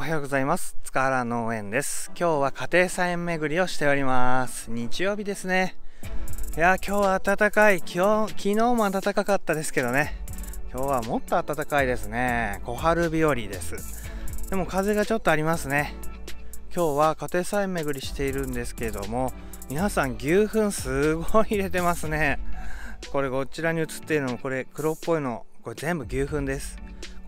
おはようございます塚原農園です今日は家庭菜園巡りをしております日曜日ですねいや今日は暖かい今日昨日も暖かかったですけどね今日はもっと暖かいですね小春日和ですでも風がちょっとありますね今日は家庭菜園巡りしているんですけども皆さん牛糞すごい入れてますねこれこちらに映っているのもこれ黒っぽいのこれ全部牛糞です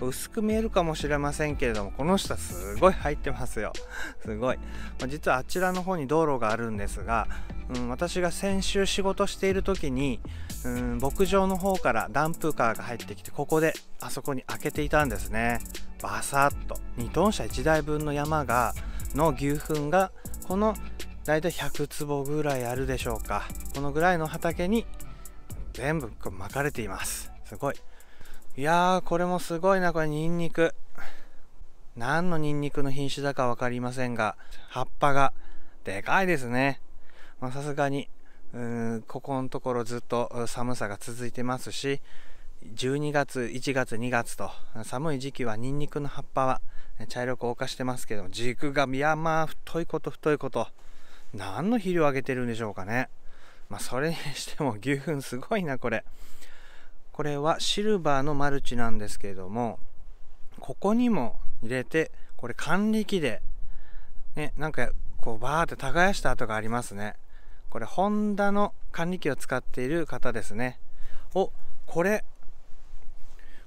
薄く見えるかもしれませんけれどもこの下すごい入ってますよ すごい、ま実はあちらの方に道路があるんですが、うん、私が先週仕事している時に、うん、牧場の方からダンプカーが入ってきてここであそこに開けていたんですねバサッと2トン車1台分の山がの牛糞がこの大体100坪ぐらいあるでしょうかこのぐらいの畑に全部巻かれていますすごいいやー、これもすごいな、これ、ニンニク。何のニンニクの品種だか分かりませんが、葉っぱが、でかいですね。まさすがに、うーん、ここのところずっと寒さが続いてますし、12月、1月、2月と、寒い時期はニンニクの葉っぱは茶色く硬化してますけど、軸が、いや、まあ、太いこと太いこと、何の肥料をあげてるんでしょうかね。まあ、それにしても牛糞すごいな、これ。これはシルバーのマルチなんですけれどもここにも入れてこれ管理機でねなんかこうバーって耕した跡がありますねこれホンダの管理機を使っている方ですねおこれ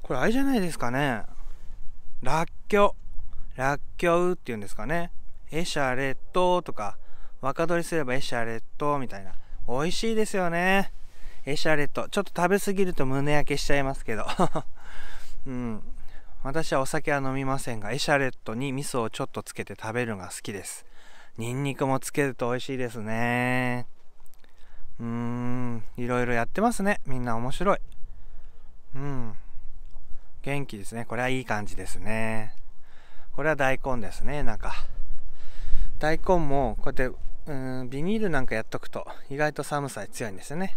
これあれじゃないですかねらっきょうらっきょうっていうんですかねエシャレットとか若取りすればエシャレットみたいな美味しいですよねエシャレット。ちょっと食べ過ぎると胸焼けしちゃいますけど。うん。私はお酒は飲みませんが、エシャレットに味噌をちょっとつけて食べるのが好きです。ニンニクもつけると美味しいですね。うーん、いろいろやってますね。みんな面白い。うん。元気ですね。これはいい感じですね。これは大根ですね、なんか。大根もこうやって、うん、ビニールなんかやっとくと意外と寒さに強いんですよね。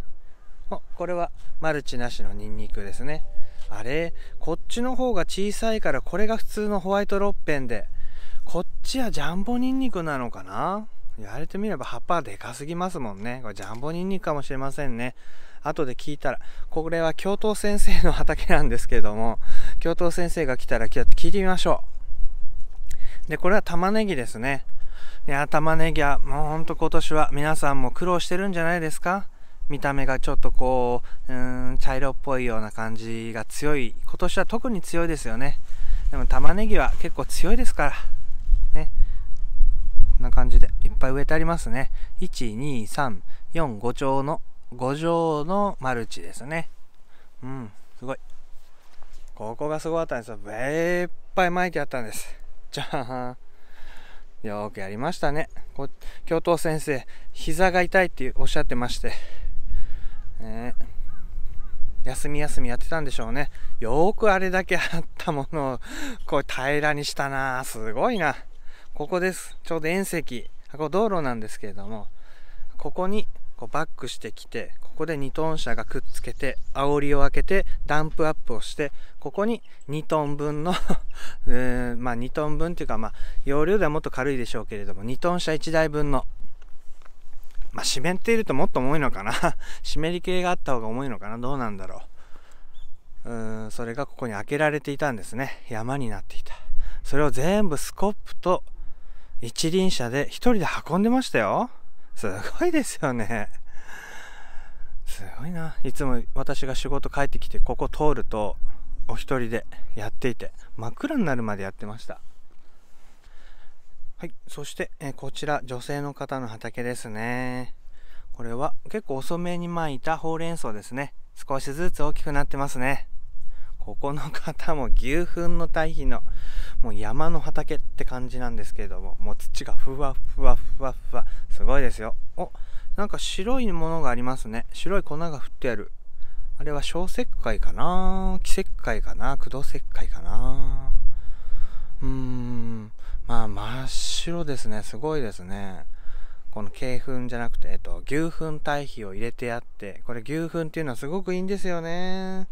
これはマルチなしのニンニクですねあれこっちの方が小さいからこれが普通のホワイトロッペンでこっちはジャンボニンニクなのかな言われてみれば葉っぱはでかすぎますもんねこれジャンボニンニクかもしれませんね後で聞いたらこれは教頭先生の畑なんですけども教頭先生が来たら聞いてみましょうでこれは玉ねぎですねいや玉ねぎはもうほんと今年は皆さんも苦労してるんじゃないですか見た目がちょっとこううん茶色っぽいような感じが強い今年は特に強いですよねでも玉ねぎは結構強いですからねこんな感じでいっぱい植えてありますね12345丁の5畳のマルチですねうんすごいここがすごかったんですよいっぱい巻いてあったんですじゃあよくやりましたね。こ教頭先生、膝が痛いっておっしゃってまして、ね、休み休みやってたんでしょうねよくあれだけあったものをこう平らにしたなすごいなここですちょうど縁石ここ道路なんですけれどもここにこうバックしてきてここで2トン車がくっつけて煽りを開けてダンプアップをしてここに2トン分のう ーんまあ2トン分っていうかまあ容量ではもっと軽いでしょうけれども2トン車1台分のまあ、湿っているともっと重いのかな 湿り系があった方が重いのかなどうなんだろう。うーん、それがここに開けられていたんですね。山になっていた。それを全部スコップと一輪車で一人で運んでましたよ。すごいですよね。すごいな。いつも私が仕事帰ってきて、ここ通ると、お一人でやっていて、真っ暗になるまでやってました。はい。そして、えー、こちら、女性の方の畑ですね。これは結構遅めに巻いたほうれん草ですね。少しずつ大きくなってますね。ここの方も牛糞の堆肥の、もう山の畑って感じなんですけれども、もう土がふわふわふわふわ。すごいですよ。お、なんか白いものがありますね。白い粉が降ってある。あれは小石灰かな奇石灰かな駆動石灰かなうーん。まあ、真っ白ですね。すごいですね。この鶏粉じゃなくて、えっと、牛粉堆肥を入れてあって、これ牛粉っていうのはすごくいいんですよね。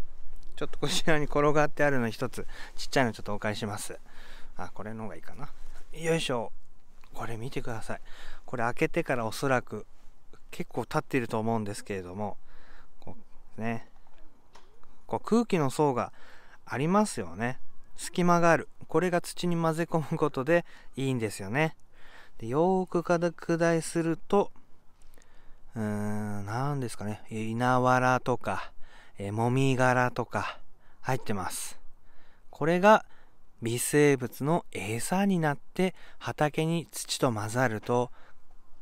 ちょっとこちらに転がってあるの一つ、ちっちゃいのちょっとお借りします。あ、これの方がいいかな。よいしょ。これ見てください。これ開けてからおそらく結構経っていると思うんですけれども、こうね、こう空気の層がありますよね。隙間がある。これが土に混ぜ込むことでいいんですよね。でよーく拡大すると、うーん、何ですかね。稲わらとか、えもみ殻とか入ってます。これが微生物の餌になって畑に土と混ざると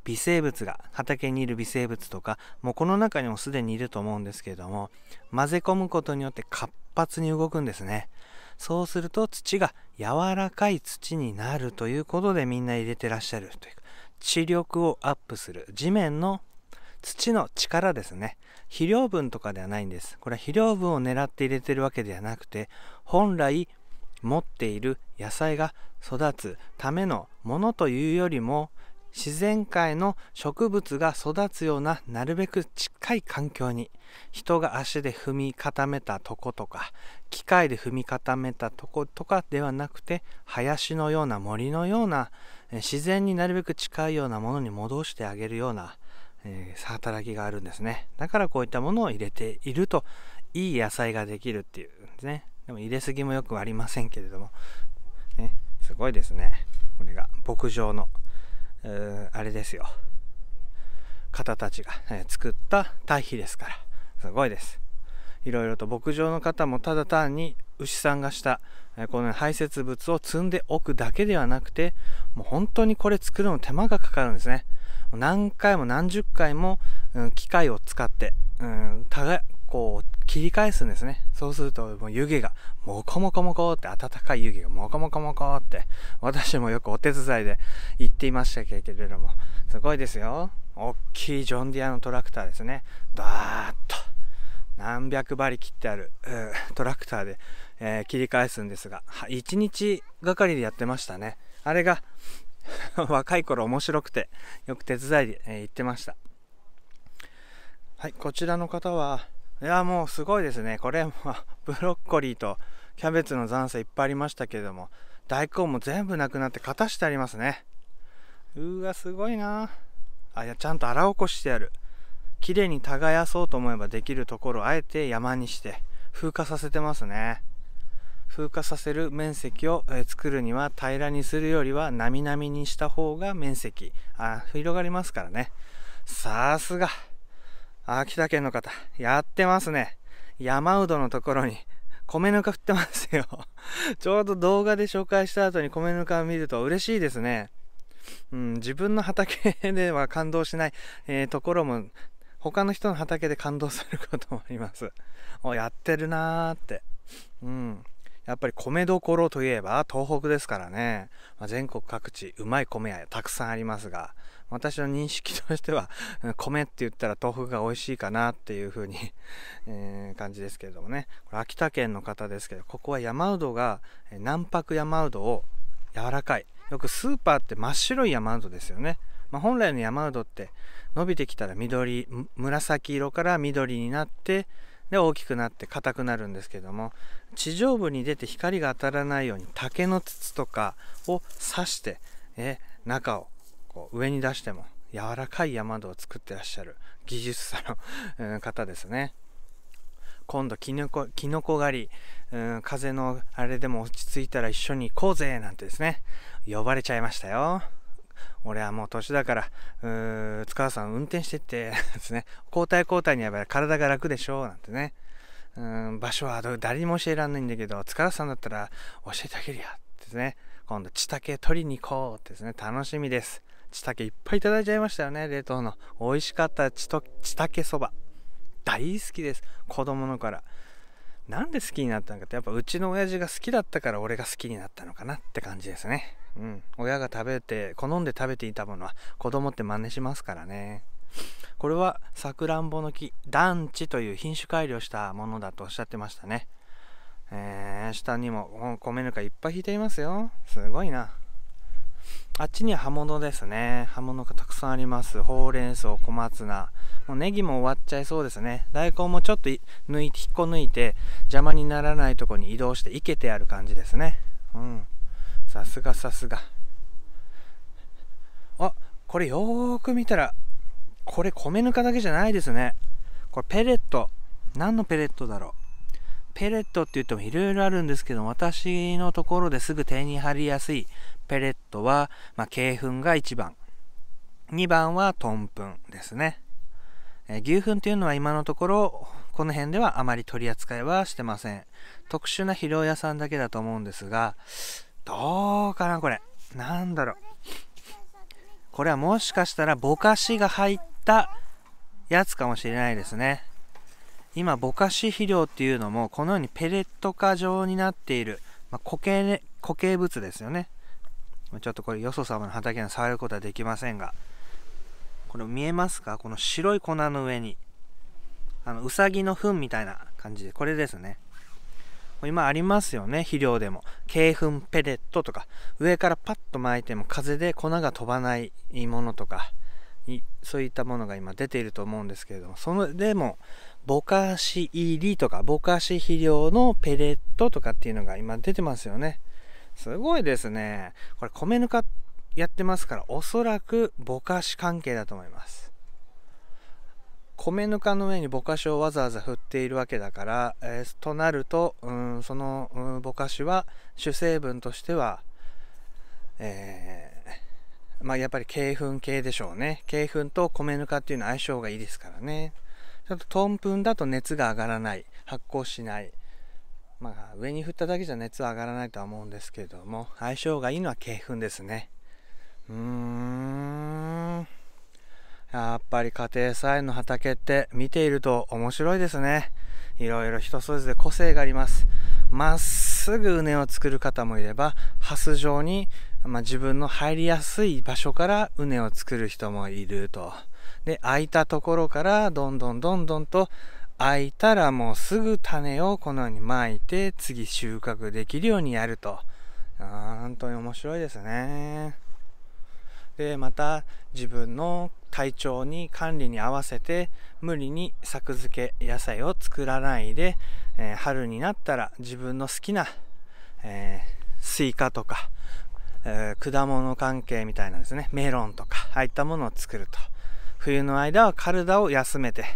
微生物が畑にいる微生物とかもうこの中にもすでにいると思うんですけれども混ぜ込むことによって活発に動くんですねそうすると土が柔らかい土になるということでみんな入れてらっしゃるというか地力をアップする地面の土の力ですね肥料分とかではないんですこれは肥料分を狙って入れてるわけではなくて本来持っている野菜が育つためのものというよりも自然界の植物が育つようななるべく近い環境に人が足で踏み固めたとことか機械で踏み固めたとことかではなくて林のような森のような自然になるべく近いようなものに戻してあげるような、えー、働きがあるんですねだからこういったものを入れているといい野菜ができるっていうんですねでも入れすぎもよくありませんけれども、ね、すごいですねこれが牧場のうあれですよ方たちが、ね、作った堆肥ですからすごいですいろいろと牧場の方もただ単に牛さんがしたこの排泄物を積んでおくだけではなくてもう本当にこれ作るの手間がかかるんですね何回も何十回も、機械を使って、うん、こう切り返すんですね。そうすると、もう湯気が、もこもこもこって、暖かい湯気がもこもこもこって、私もよくお手伝いで行っていましたけれども、すごいですよ。大きいジョンディアのトラクターですね。バーッと、何百馬力ってある、トラクターで、えー、切り返すんですが、1日がかりでやってましたね。あれが、若い頃面白くて、よく手伝いで、えー、行ってました。はい、こちらの方は、いやもうすごいですねこれも ブロッコリーとキャベツの残差いっぱいありましたけれども大根も全部なくなって片してありますねうわすごいなあいやちゃんと荒起こしてある綺麗に耕そうと思えばできるところをあえて山にして風化させてますね風化させる面積を、え作るには平らにするよりはなみなみにした方が面積あ広がりますからねさすが秋田県の方、やってますね。山うどのところに米ぬか振ってますよ ちょうど動画で紹介した後に米ぬかを見ると嬉しいですね。うん、自分の畑では感動しない、えー、ところも他の人の畑で感動することもあります。おやってるなーって。うん。やっぱり米どころといえば東北ですからね、まあ、全国各地うまい米屋たくさんありますが、私の認識としては、米って言ったら豆腐が美味しいかなっていう風に え感じですけれどもね。これ秋田県の方ですけど、ここは山うどが、南白山うどを柔らかい。よくスーパーって真っ白い山うどですよね。まあ、本来の山うどって伸びてきたら緑、紫色から緑になって、で大きくなって硬くなるんですけども地上部に出て光が当たらないように竹の筒とかを刺して、え中をこう上に出しても柔らかい山戸を作ってらっしゃる技術者の 方ですね。今度キノコキノコ狩り、うん、風のあれでも落ち着いたら一緒に行こうぜなんてですね呼ばれちゃいましたよ俺はもう年だからうー塚田さん運転してってですね交代交代にやばい体が楽でしょうなんてねうん場所は誰にも教えらんないんだけど塚田さんだったら教えてあげるよってね今度地竹取りに行こうってですね楽しみですちたけいっぱいいただいちゃいましたよね冷凍の美味しかったちとちたけそば大好きです子供のからなんで好きになったのかってやっぱうちの親父が好きだったから俺が好きになったのかなって感じですねうん親が食べて好んで食べていたものは子供って真似しますからねこれはさくらんぼの木団地という品種改良したものだとおっしゃってましたねえー、下にも米ぬかいっぱい引いていますよすごいなあっちには葉物ですね。葉物がたくさんあります。ほうれん草、小松菜。もうネギも終わっちゃいそうですね。大根もちょっと抜いて、引っこ抜いて、邪魔にならないとこに移動して、いけてある感じですね。うん。さすがさすが。あ、これよーく見たら、これ米ぬかだけじゃないですね。これペレット。何のペレットだろう。ペレットって言ってもいろいろあるんですけど、私のところですぐ手に貼りやすいペレットは、まあ、鶏粉が1番。2番はトンプンですね。えー、牛糞ていうのは今のところ、この辺ではあまり取り扱いはしてません。特殊な肥料屋さんだけだと思うんですが、どうかなこれ。なんだろう。これはもしかしたらぼかしが入ったやつかもしれないですね。今、ぼかし肥料っていうのも、このようにペレット化状になっている、まあ、固形ね、固形物ですよね。ちょっとこれ、よそ様の畑に触ることはできませんが、これ見えますかこの白い粉の上に、あの、うさぎの糞みたいな感じで、これですね。今ありますよね、肥料でも。鶏粉ペレットとか、上からパッと巻いても風で粉が飛ばないものとか、そういったものが今出ていると思うんですけれども、それでも、ぼかし入りとか、ぼかし肥料のペレットとかっていうのが今出てますよね。すごいですね。これ米ぬかやってますから、おそらくぼかし関係だと思います。米ぬかの上にぼかしをわざわざ振っているわけだから、えー、となると、うん、その、うん、ぼかしは主成分としては、えー、まあ、やっぱり鶏粉系でしょうね鶏粉と米ぬかっていうのは相性がいいですからねちょっとトンプンだと熱が上がらない、発酵しない。まあ、上に振っただけじゃ熱は上がらないとは思うんですけれども、相性がいいのは鶏粉ですね。うーん。やっぱり家庭菜園の畑って見ていると面白いですね。いろいろ人それぞれ個性があります。まっすぐ畝を作る方もいれば、ハス状に、まあ、自分の入りやすい場所から畝を作る人もいると。で空いたところからどんどんどんどんと空いたらもうすぐ種をこのようにまいて次収穫できるようにやると本当に面白いですねでまた自分の体調に管理に合わせて無理に作付け野菜を作らないで、えー、春になったら自分の好きな、えー、スイカとか、えー、果物関係みたいなですねメロンとかああいったものを作ると冬の間は体を休めて、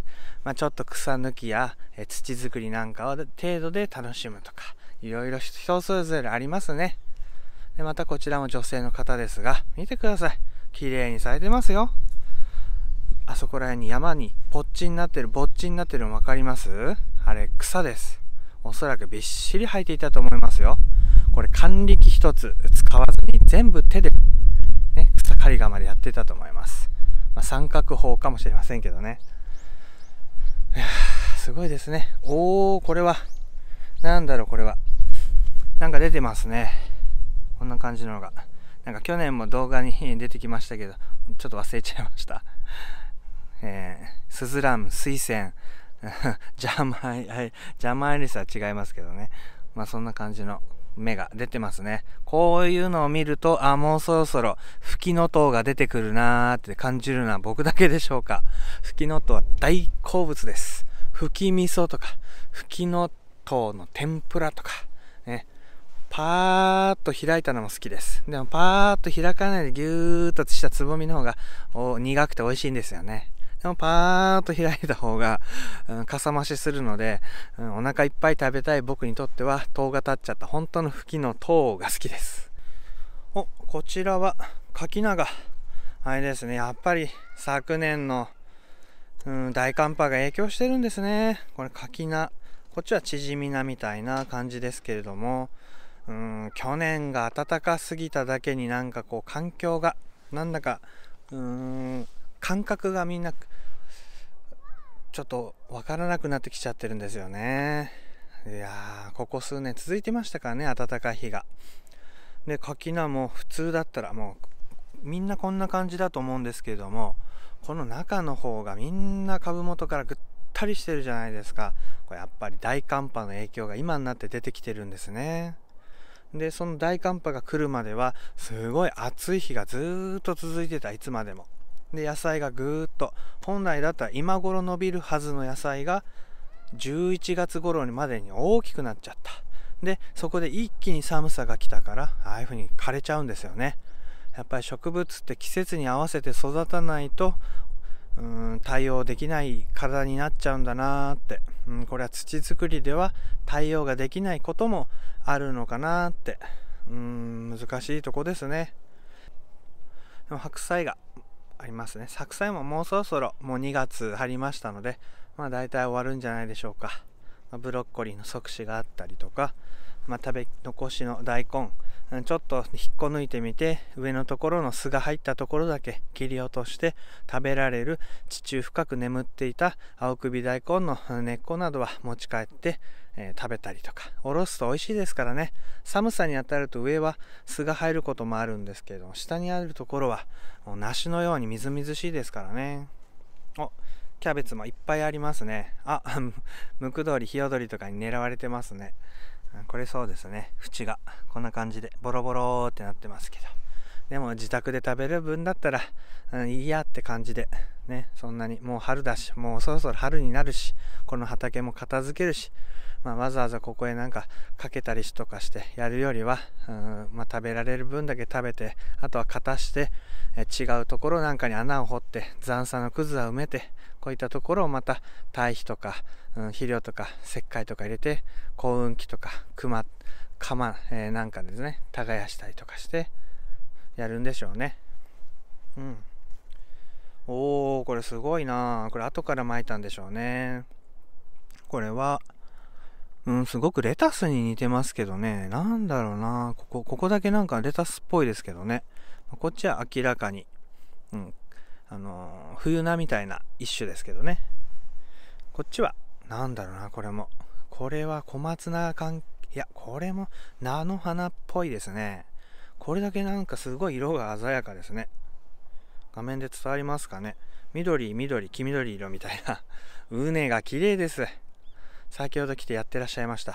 まあ、ちょっと草抜きや、え土作りなんかは程度で楽しむとか、いろいろ人それぞれありますね。で、またこちらも女性の方ですが、見てください。綺麗に咲いてますよ。あそこら辺に山にぼっちになってる、ぼっちになってるの分かりますあれ、草です。おそらくびっしり生えていたと思いますよ。これ、管理機一つ使わずに全部手で、ね、草刈り釜でやってたと思います。まあ、三角砲かもしれませんけどね。いやすごいですね。おおこれは、なんだろう、これは。なんか出てますね。こんな感じのが。なんか去年も動画に 出てきましたけど、ちょっと忘れちゃいました。えー、スズラン、水 仙、ジャマイ、ジャマイリスは違いますけどね。まあそんな感じの芽が出てますね。こういうのを見ると、あ、もうそろそろ、吹きの塔が出てくるなーって感じるのは僕だけでしょうか。吹きの塔は大好物です。吹き味噌とか、吹きの塔の天ぷらとか、ね。パーッと開いたのも好きです。でもパーッと開かないでぎゅーっとしたつぼみの方が苦くて美味しいんですよね。でもパーッと開いた方が、うん、かさ増しするので、うん、お腹いっぱい食べたい僕にとっては糖が立っちゃった本当の吹きの糖が好きですおこちらは柿長あれですねやっぱり昨年の、うん、大寒波が影響してるんですねこれ柿菜こっちは縮み菜みたいな感じですけれどもうん去年が暖かすぎただけになんかこう環境がなんだかうーん感覚がみんなちょっと分からなくなってきちゃってるんですよねいやーここ数年続いてましたからね暖かい日がで柿菜も普通だったらもうみんなこんな感じだと思うんですけれどもこの中の方がみんな株元からぐったりしてるじゃないですかこれやっぱり大寒波の影響が今になって出てきてるんですねでその大寒波が来るまではすごい暑い日がずっと続いてたいつまでもで野菜がぐーっと本来だったら今頃伸びるはずの野菜が11月頃にまでに大きくなっちゃったでそこで一気に寒さが来たからああいうふうに枯れちゃうんですよねやっぱり植物って季節に合わせて育たないとうん対応できない体になっちゃうんだなーって、うん、これは土作りでは対応ができないこともあるのかなーってうん難しいとこですねでも白菜がありますね作祭ももうそろそろもう2月入りましたのでまあ大体終わるんじゃないでしょうか、まあ、ブロッコリーの即死があったりとか、まあ、食べ残しの大根ちょっと引っこ抜いてみて上のところの巣が入ったところだけ切り落として食べられる地中深く眠っていた青首大根の根っこなどは持ち帰って、えー、食べたりとかおろすと美味しいですからね寒さに当たると上は巣が入ることもあるんですけれども下にあるところはもう梨のようにみずみずしいですからねおキャベツもいっぱいありますねあ ムクドリヒヨドリとかに狙われてますねこれそうですね縁がこんな感じでボロボロってなってますけどでも自宅で食べる分だったら、うん、いいやって感じでねそんなにもう春だしもうそろそろ春になるしこの畑も片付けるし、まあ、わざわざここへなんかかけたりしとかしてやるよりは、うんまあ、食べられる分だけ食べてあとは片してえ違うところなんかに穴を掘って残差のくずは埋めてこういったところをまた堆肥とか、うん、肥料とか石灰とか入れて耕運機とか熊釜、えー、なんかですね耕したりとかしてやるんでしょうねうんおおこれすごいなこれ後から巻いたんでしょうねこれはうんすごくレタスに似てますけどね何だろうなここここだけなんかレタスっぽいですけどねこっちは明らかに、うん、あの冬菜みたいな一種ですけどねこっちは何だろうなこれもこれは小松菜関いやこれも菜の花っぽいですねこれだけなんかすごい色が鮮やかですね画面で伝わりますかね緑緑黄緑色みたいな畝ねが綺麗です先ほど来てやってらっしゃいました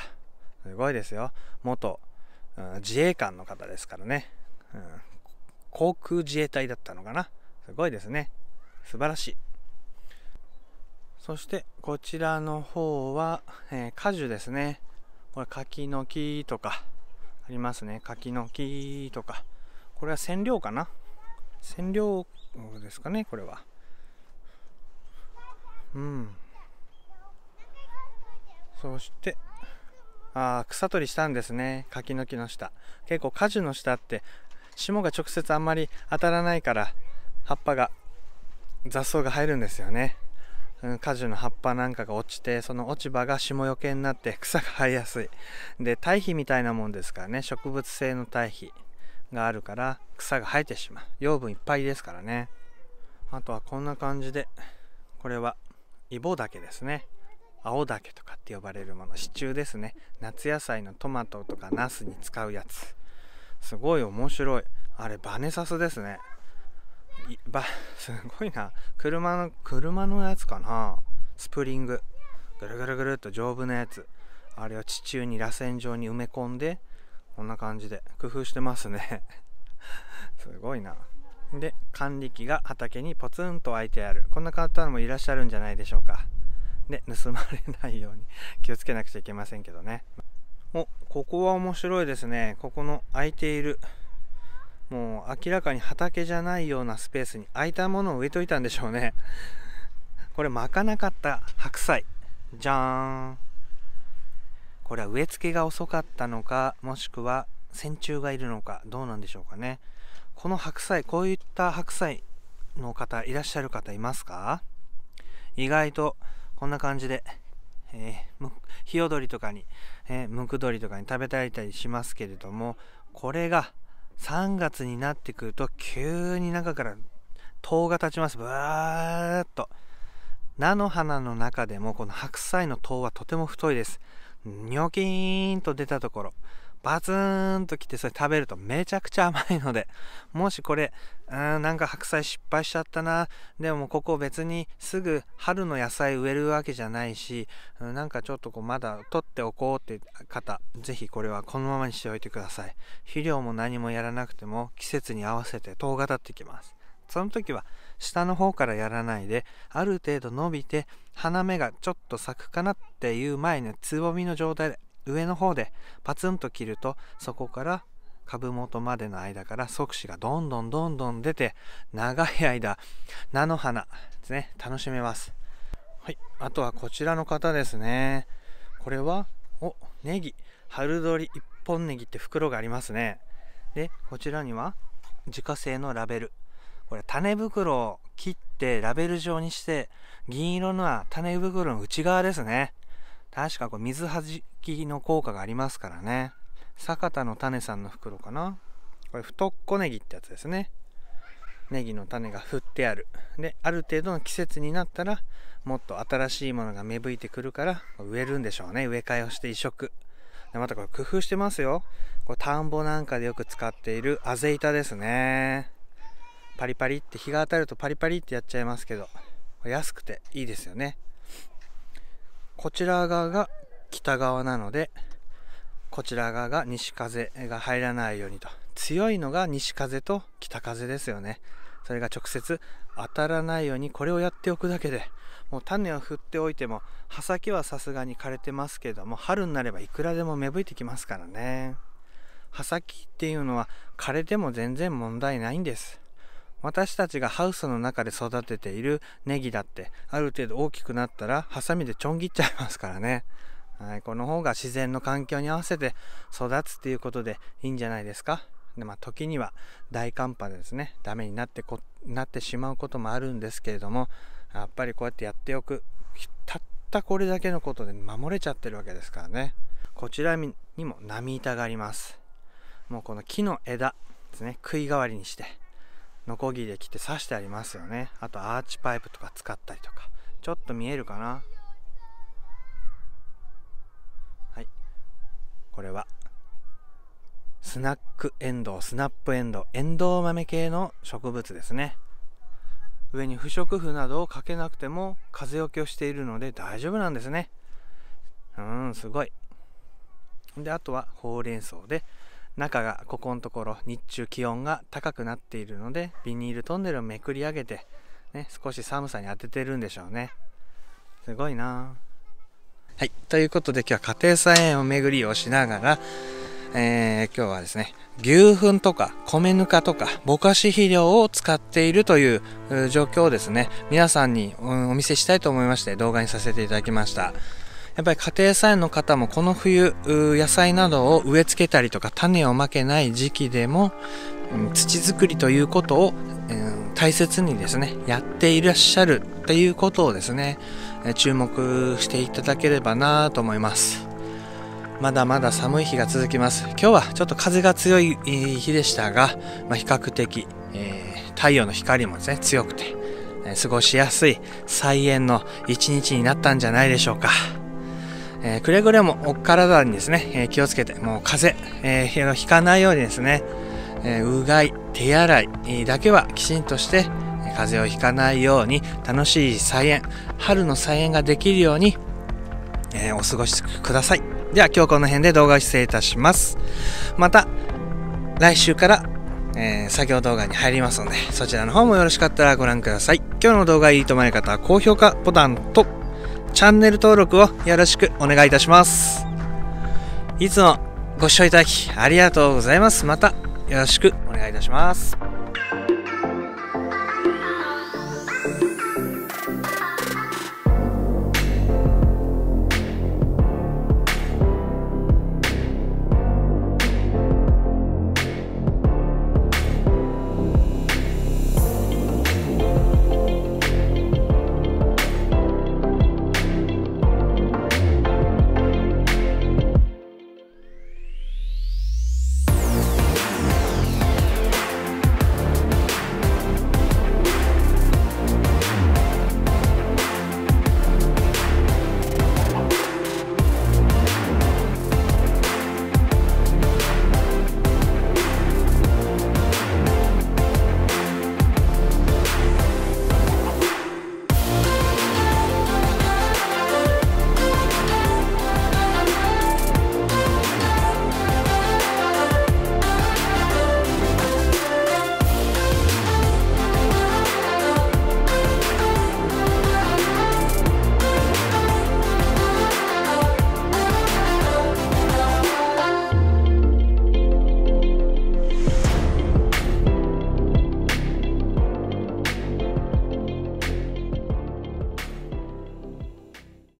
すごいですよ元、うん、自衛官の方ですからね、うん、航空自衛隊だったのかなすごいですね。素晴らしい。そしてこちらの方は、えー、果樹ですね。これ柿の木とかありますね。柿の木とか。これは染料かな染料ですかね、これは。うん。そして、ああ、草取りしたんですね。柿の木の下。結構果樹の下って霜が直接あんまり当たらないから葉っぱが雑草が入るんですよね果樹の葉っぱなんかが落ちてその落ち葉が霜よけになって草が生えやすいで堆肥みたいなもんですからね植物性の堆肥があるから草が生えてしまう養分いっぱいですからねあとはこんな感じでこれはイボダケですね青竹とかって呼ばれるもの支柱ですね夏野菜のトマトとかナスに使うやつすごい面白いあれバネサスですねばすごいな車の車のやつかなスプリングぐるぐるぐるっと丈夫なやつあれを地中に螺旋状に埋め込んでこんな感じで工夫してますね すごいなで管理機が畑にポツンと開いてあるこんな方もいらっしゃるんじゃないでしょうかで盗まれないように 気をつけなくちゃいけませんけどねおここは面白いですねここの開いているもう明らかに畑じゃないようなスペースに空いたものを植えといたんでしょうね これ巻かなかった白菜じゃーんこれは植え付けが遅かったのかもしくは線虫がいるのかどうなんでしょうかねこの白菜こういった白菜の方いらっしゃる方いますか意外とこんな感じで、えヒヨドリとかに、えムクドリとかに食べたりしますけれどもこれが3月になってくると急に中から塔が立ちますブワーッと菜の花の中でもこの白菜の塔はとても太いですニョキーンと出たところバツーンと来てそれ食べるとめちゃくちゃ甘いので もしこれうーんなんか白菜失敗しちゃったなでもここ別にすぐ春の野菜植えるわけじゃないしなんかちょっとこうまだ取っておこうって方是非これはこのままにしておいてください肥料も何もやらなくても季節に合わせて糖が立ってきますその時は下の方からやらないである程度伸びて花芽がちょっと咲くかなっていう前のつぼみの状態で上の方でパツンと切るとそこから株元までの間から側枝がどんどんどんどん出て長い間菜の花ですね楽しめますはいあとはこちらの方ですねこれはおネギ春取一本ネギって袋がありますねでこちらには自家製のラベルこれ種袋を切ってラベル状にして銀色のは種袋の内側ですね確かこれ水はじきの効果がありますからね坂田の種さんの袋かなこれ太っこネギってやつですねネギの種が振ってあるである程度の季節になったらもっと新しいものが芽吹いてくるから植えるんでしょうね植え替えをして移植でまたこれ工夫してますよこれ田んぼなんかでよく使っているあぜ板ですねパリパリって日が当たるとパリパリってやっちゃいますけど安くていいですよねこちら側が北側なのでこちら側が西風が入らないようにと強いのが西風と北風ですよねそれが直接当たらないようにこれをやっておくだけでもう種を振っておいても葉先はさすがに枯れてますけども春になればいくらでも芽吹いてきますからね葉先っていうのは枯れても全然問題ないんです私たちがハウスの中で育てているネギだってある程度大きくなったらハサミでちょん切っちゃいますからね。はい、この方が自然の環境に合わせて育つっていうことでいいんじゃないですか。でまあ、時には大寒波でですねダメになってこなってしまうこともあるんですけれどもやっぱりこうやってやっておくたったこれだけのことで守れちゃってるわけですからねこちらにも波板がありますもうこの木の枝ですね食い代わりにしてノコギで切って刺してありますよねあとアーチパイプとか使ったりとかちょっと見えるかなはいこれはスナックエンドウスナップエンドウエンドウ豆系の植物ですね上に不織布などをかけなくても風よけをしているので大丈夫なんですねうんすごいであとはほうれん草で中がここのところ日中気温が高くなっているのでビニールトンネルをめくり上げて、ね、少し寒さに当ててるんでしょうねすごいなはいということで今日は家庭菜園を巡りをしながら、えー、今日はですね牛糞とか米ぬかとかぼかし肥料を使っているという状況をですね皆さんにお見せしたいと思いまして動画にさせていただきましたやっぱり家庭菜園の方もこの冬、野菜などを植え付けたりとか種をまけない時期でも、土作りということを、大切にですね、やっていらっしゃるっていうことをですね、注目していただければなと思います。まだまだ寒い日が続きます。今日はちょっと風が強い日でしたが、まあ、比較的、えー、太陽の光もですね、強くて、過ごしやすい菜園の一日になったんじゃないでしょうか。えー、くれぐれもお体にですね、えー、気をつけて、もう風邪、えー、ひかないようにですね、えうがい、手洗いだけはきちんとして、風邪をひかないように楽しい菜園、春の菜園ができるように、えお過ごしください。では今日この辺で動画を失礼いたします。また来週からえー、作業動画に入りますので、そちらの方もよろしかったらご覧ください。今日の動画いいと思われる方は高評価ボタンとチャンネル登録をよろしくお願いいたします。いつもご視聴いただきありがとうございます。またよろしくお願いいたします。